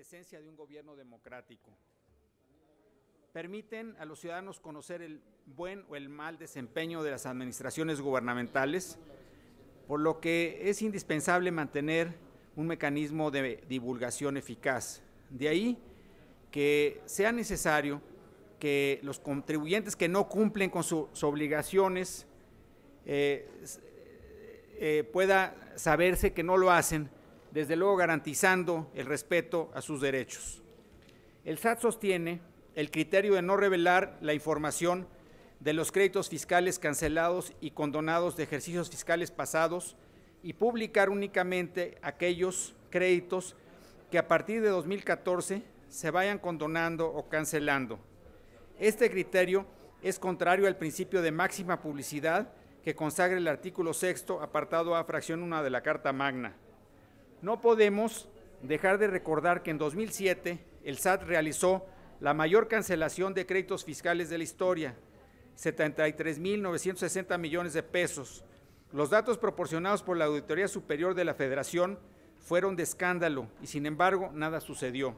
esencia de un gobierno democrático. Permiten a los ciudadanos conocer el buen o el mal desempeño de las administraciones gubernamentales, por lo que es indispensable mantener un mecanismo de divulgación eficaz. De ahí que sea necesario que los contribuyentes que no cumplen con sus obligaciones eh, eh, pueda saberse que no lo hacen desde luego garantizando el respeto a sus derechos. El SAT sostiene el criterio de no revelar la información de los créditos fiscales cancelados y condonados de ejercicios fiscales pasados y publicar únicamente aquellos créditos que a partir de 2014 se vayan condonando o cancelando. Este criterio es contrario al principio de máxima publicidad que consagra el artículo sexto, apartado a fracción 1 de la Carta Magna. No podemos dejar de recordar que en 2007 el SAT realizó la mayor cancelación de créditos fiscales de la historia, 73.960 millones de pesos. Los datos proporcionados por la Auditoría Superior de la Federación fueron de escándalo y sin embargo nada sucedió.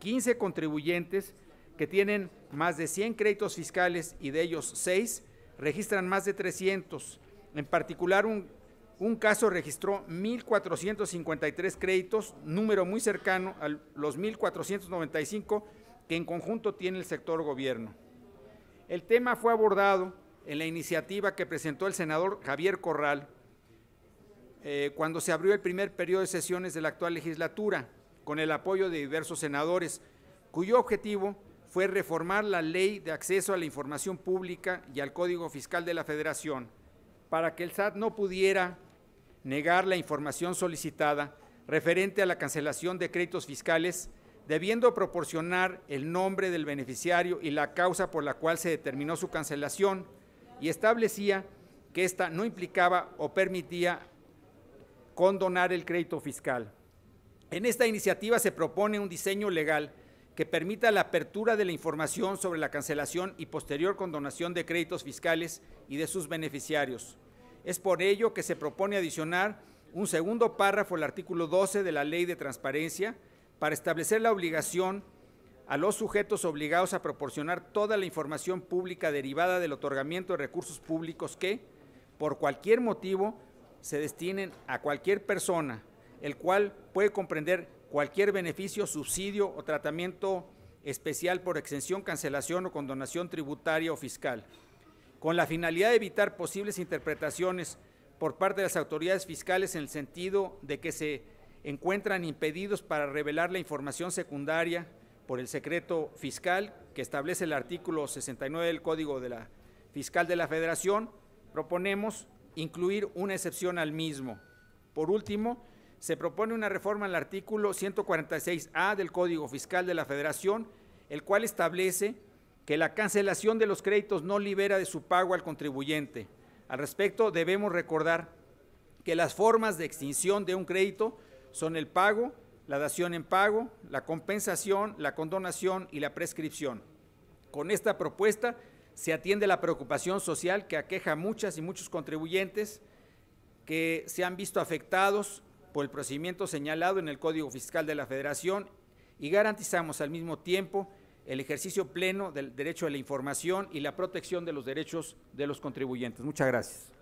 15 contribuyentes que tienen más de 100 créditos fiscales y de ellos 6 registran más de 300. En particular, un un caso registró 1.453 créditos, número muy cercano a los 1.495 que en conjunto tiene el sector gobierno. El tema fue abordado en la iniciativa que presentó el senador Javier Corral eh, cuando se abrió el primer periodo de sesiones de la actual legislatura, con el apoyo de diversos senadores, cuyo objetivo fue reformar la ley de acceso a la información pública y al Código Fiscal de la Federación, para que el SAT no pudiera negar la información solicitada referente a la cancelación de créditos fiscales, debiendo proporcionar el nombre del beneficiario y la causa por la cual se determinó su cancelación, y establecía que ésta no implicaba o permitía condonar el crédito fiscal. En esta iniciativa se propone un diseño legal que permita la apertura de la información sobre la cancelación y posterior condonación de créditos fiscales y de sus beneficiarios. Es por ello que se propone adicionar un segundo párrafo al artículo 12 de la Ley de Transparencia para establecer la obligación a los sujetos obligados a proporcionar toda la información pública derivada del otorgamiento de recursos públicos que, por cualquier motivo, se destinen a cualquier persona, el cual puede comprender cualquier beneficio, subsidio o tratamiento especial por exención, cancelación o condonación tributaria o fiscal con la finalidad de evitar posibles interpretaciones por parte de las autoridades fiscales en el sentido de que se encuentran impedidos para revelar la información secundaria por el secreto fiscal que establece el artículo 69 del Código de la Fiscal de la Federación, proponemos incluir una excepción al mismo. Por último, se propone una reforma al artículo 146A del Código Fiscal de la Federación, el cual establece que la cancelación de los créditos no libera de su pago al contribuyente. Al respecto, debemos recordar que las formas de extinción de un crédito son el pago, la dación en pago, la compensación, la condonación y la prescripción. Con esta propuesta se atiende la preocupación social que aqueja a muchas y muchos contribuyentes que se han visto afectados por el procedimiento señalado en el Código Fiscal de la Federación y garantizamos al mismo tiempo el ejercicio pleno del derecho a la información y la protección de los derechos de los contribuyentes. Muchas gracias.